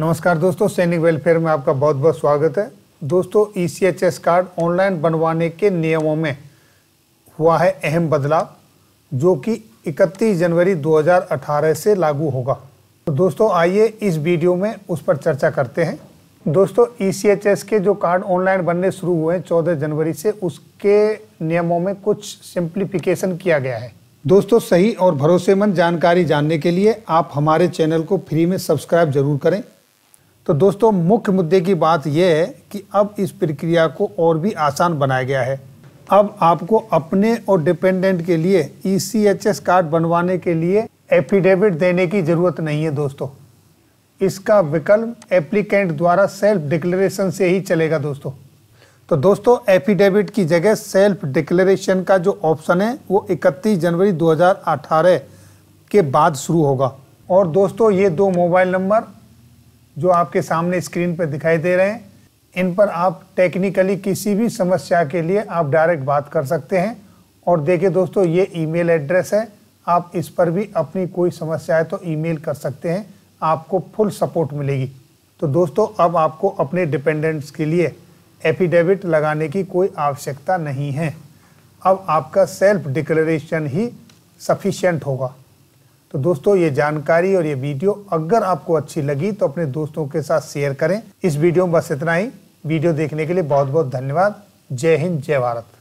नमस्कार दोस्तों सैनिक वेलफेयर में आपका बहुत बहुत स्वागत है दोस्तों ई e कार्ड ऑनलाइन बनवाने के नियमों में हुआ है अहम बदलाव जो कि 31 जनवरी 2018 से लागू होगा तो दोस्तों आइए इस वीडियो में उस पर चर्चा करते हैं दोस्तों ई e के जो कार्ड ऑनलाइन बनने शुरू हुए हैं चौदह जनवरी से उसके नियमों में कुछ सिंप्लीफिकेशन किया गया है दोस्तों सही और भरोसेमंद जानकारी जानने के लिए आप हमारे चैनल को फ्री में सब्सक्राइब जरूर करें तो दोस्तों मुख्य मुद्दे की बात यह है कि अब इस प्रक्रिया को और भी आसान बनाया गया है अब आपको अपने और डिपेंडेंट के लिए ई e कार्ड बनवाने के लिए एफिडेविट देने की ज़रूरत नहीं है दोस्तों इसका विकल्प एप्लीकेंट द्वारा सेल्फ डिक्लेरेशन से ही चलेगा दोस्तों तो दोस्तों एफिडेविट की जगह सेल्फ डिक्लेरेशन का जो ऑप्शन है वो 31 जनवरी 2018 के बाद शुरू होगा और दोस्तों ये दो मोबाइल नंबर जो आपके सामने स्क्रीन पर दिखाई दे रहे हैं इन पर आप टेक्निकली किसी भी समस्या के लिए आप डायरेक्ट बात कर सकते हैं और देखिए दोस्तों ये ईमेल एड्रेस है आप इस पर भी अपनी कोई समस्या है तो ईमेल कर सकते हैं आपको फुल सपोर्ट मिलेगी तो दोस्तों अब आपको अपने डिपेंडेंट्स के लिए एफिडेविट लगाने की कोई आवश्यकता नहीं है अब आपका सेल्फ डिक्लेरेशन ही सफिशेंट होगा तो दोस्तों ये जानकारी और ये वीडियो अगर आपको अच्छी लगी तो अपने दोस्तों के साथ शेयर करें इस वीडियो में बस इतना ही वीडियो देखने के लिए बहुत बहुत धन्यवाद जय हिंद जय भारत